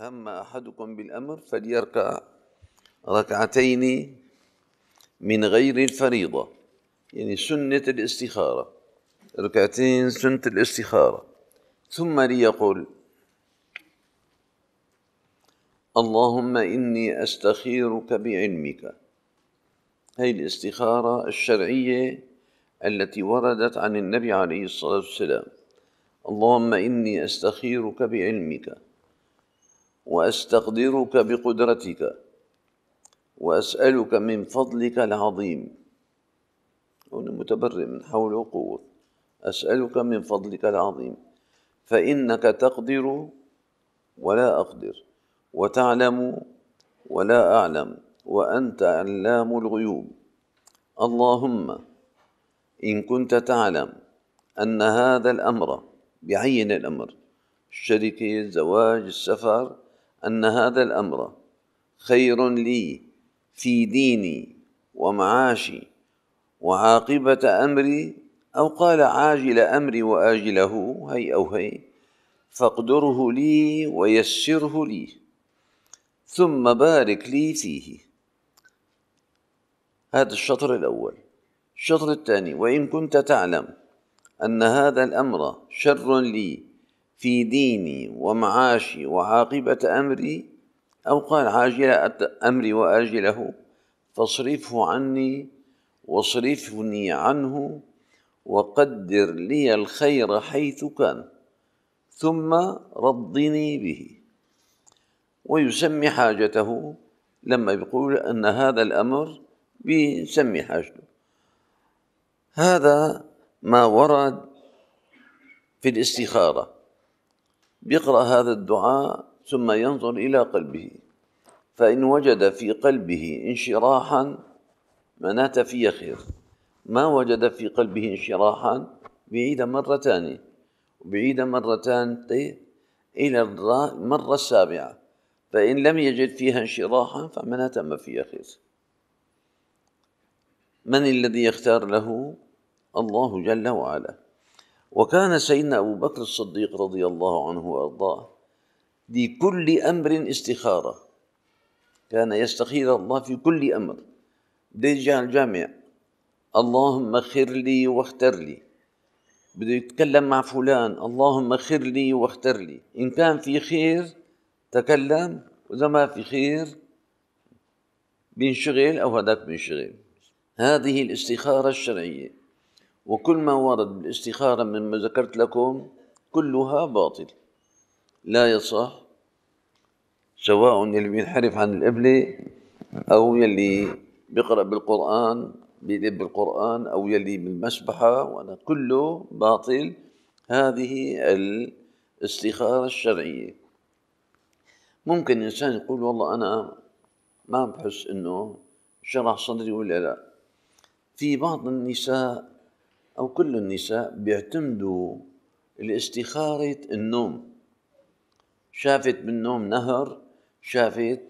هم أحدكم بالأمر فليركع ركعتين من غير الفريضة يعني سنة الاستخارة ركعتين سنة الاستخارة ثم ليقل اللهم إني أستخيرك بعلمك هذه الاستخارة الشرعية التي وردت عن النبي عليه الصلاة والسلام اللهم إني أستخيرك بعلمك واستقدرك بقدرتك واسالك من فضلك العظيم هنا متبرئ من حول وقوه اسالك من فضلك العظيم فانك تقدر ولا اقدر وتعلم ولا اعلم وانت علام الغيوب اللهم ان كنت تعلم ان هذا الامر بعين الامر الشركه الزواج السفر ان هذا الامر خير لي في ديني ومعاشي وعاقبه امري او قال عاجل امري واجله هي او هي فاقدره لي ويسره لي ثم بارك لي فيه هذا الشطر الاول الشطر الثاني وان كنت تعلم ان هذا الامر شر لي في ديني ومعاشي وعاقبة أمري أو قال عاجل أمري وآجله فاصرفه عني واصرفني عنه وقدر لي الخير حيث كان ثم رضني به ويسمي حاجته لما يقول أن هذا الأمر بيسمي حاجته هذا ما ورد في الاستخاره بيقرأ هذا الدعاء ثم ينظر إلى قلبه فإن وجد في قلبه انشراحا منات أن فيه خير ما وجد في قلبه انشراحا بعيد مرة ثانية بعيدا مرة طيب، إلى المرة السابعة فإن لم يجد فيها انشراحا فمنات ما فيه خير من الذي يختار له الله جل وعلا وكان سيدنا أبو بكر الصديق رضي الله عنه وأرضاه لكل أمر استخارة كان يستخير الله في كل أمر بده يجي على الجامع اللهم خر لي واختر لي بده يتكلم مع فلان اللهم خر لي واختر لي إن كان في خير تكلم وإذا ما في خير بينشغل أو هذاك بينشغل هذه الاستخارة الشرعية وكل ما ورد بالاستخارة مما ذكرت لكم كلها باطل لا يصح سواء اللي بينحرف عن القبلة أو يلي بيقرأ بالقرآن بيدب بالقرآن أو يلي بالمسبحة وأنا كله باطل هذه الاستخارة الشرعية ممكن الإنسان يقول والله أنا ما بحس إنه شرح صدري ولا لا في بعض النساء أو كل النساء بيعتمدوا الاستخارة النوم شافت بالنوم نهر شافت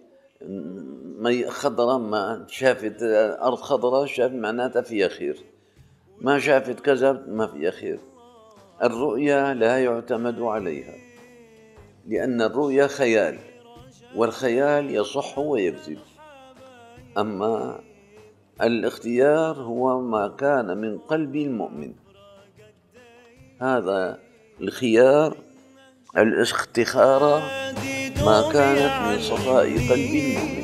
مي خضراء ما شافت أرض خضراء شافت معناتها فيها خير ما شافت كذا ما فيها خير الرؤيا لا يعتمد عليها لأن الرؤيا خيال والخيال يصح ويكذب أما الاختيار هو ما كان من قلب المؤمن هذا الخيار الاستخارة ما كانت من صفاء قلب المؤمن